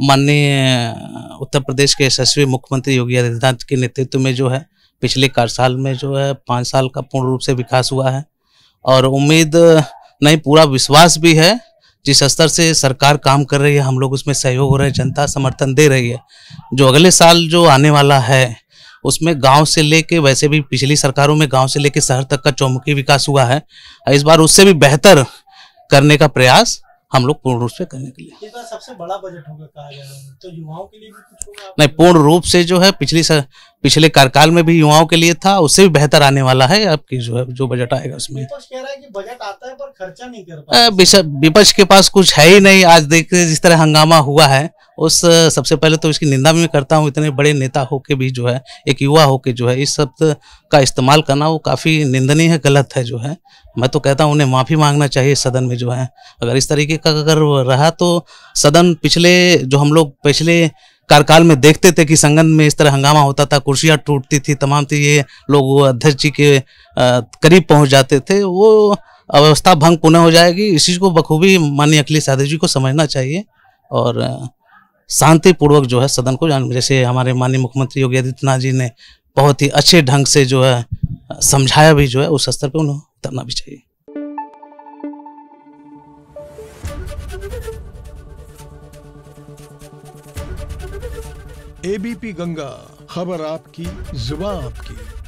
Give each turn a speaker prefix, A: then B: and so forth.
A: माननीय उत्तर प्रदेश के यशस्वी मुख्यमंत्री योगी आदित्यनाथ के नेतृत्व में जो है पिछले साल में जो है पाँच साल का पूर्ण रूप से विकास हुआ है और उम्मीद नहीं पूरा विश्वास भी है जिस स्तर से सरकार काम कर रही है हम लोग उसमें सहयोग हो रहे हैं जनता समर्थन दे रही है जो अगले साल जो आने वाला है उसमें गांव से लेके वैसे भी पिछली सरकारों में गांव से लेके शहर तक का चौमुखी विकास हुआ है इस बार उससे भी बेहतर करने का प्रयास हम लोग पूर्ण रूप से करने के लिए सबसे
B: बड़ा बजट होगा तो युवाओं
A: के लिए भी कुछ नहीं पूर्ण रूप से जो है पिछली सर, पिछले कार्यकाल में भी युवाओं के लिए था उससे भी बेहतर आने वाला है आपकी जो है जो बजट आएगा उसमें खर्चा नहीं कर विपक्ष के पास कुछ है ही नहीं आज देखते जिस तरह हंगामा हुआ है उस सबसे पहले तो इसकी निंदा भी करता हूँ इतने बड़े नेता हो के भी जो है एक युवा के जो है इस शब्द का इस्तेमाल करना वो काफ़ी निंदनीय है गलत है जो है मैं तो कहता हूँ उन्हें माफ़ी मांगना चाहिए सदन में जो है अगर इस तरीके का अगर रहा तो सदन पिछले जो हम लोग पिछले कार्यकाल में देखते थे कि संगन में इस तरह हंगामा होता था कुर्सियाँ टूटती थी तमाम थी ये लोग अध्यक्ष जी के करीब पहुँच जाते थे वो अव्यवस्था भंग पुनः हो जाएगी इस चीज़ को बखूबी माननीय अखिलेश यादव जी को समझना चाहिए और शांतिपूर्वक जो है सदन को जैसे हमारे माननीय मुख्यमंत्री योगी आदित्यनाथ जी ने बहुत ही अच्छे ढंग से जो है समझाया भी जो है उस स्तर पर उन्हें उतरना भी चाहिए
B: एबीपी गंगा खबर आपकी जुबा आपकी